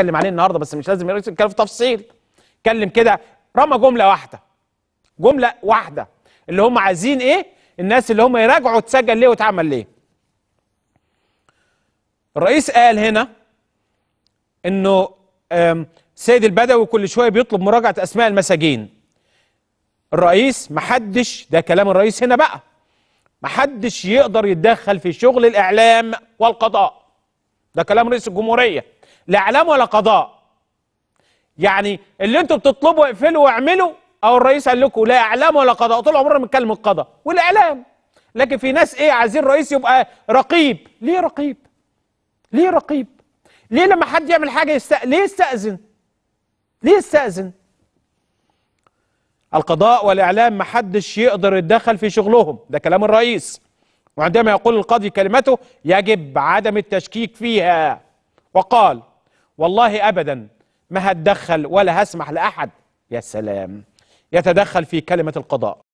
هنتكلم عليه النهارده بس مش لازم يتكلم في تفصيل اتكلم كده رمى جمله واحده جمله واحده اللي هم عايزين ايه الناس اللي هم يراجعوا اتسجل ليه واتعمل ليه الرئيس قال هنا انه سيد البدوي كل شويه بيطلب مراجعه اسماء المساجين الرئيس محدش ده كلام الرئيس هنا بقى محدش يقدر يتدخل في شغل الاعلام والقضاء ده كلام رئيس الجمهورية لا إعلام ولا قضاء يعني اللي انتوا بتطلبوا اقفلوا واعملوا او الرئيس قال لكم لا اعلام ولا قضاء طول عمرنا بنتكلم القضاء والاعلام لكن في ناس ايه عايزين الرئيس يبقى رقيب ليه رقيب ليه رقيب ليه لما حد يعمل حاجه يست... ليه يستاذن ليه يستاذن القضاء والاعلام محدش يقدر يتدخل في شغلهم ده كلام الرئيس وعندما يقول القاضي كلمته يجب عدم التشكيك فيها وقال والله أبدا ما هتدخل ولا هسمح لأحد يا سلام يتدخل في كلمة القضاء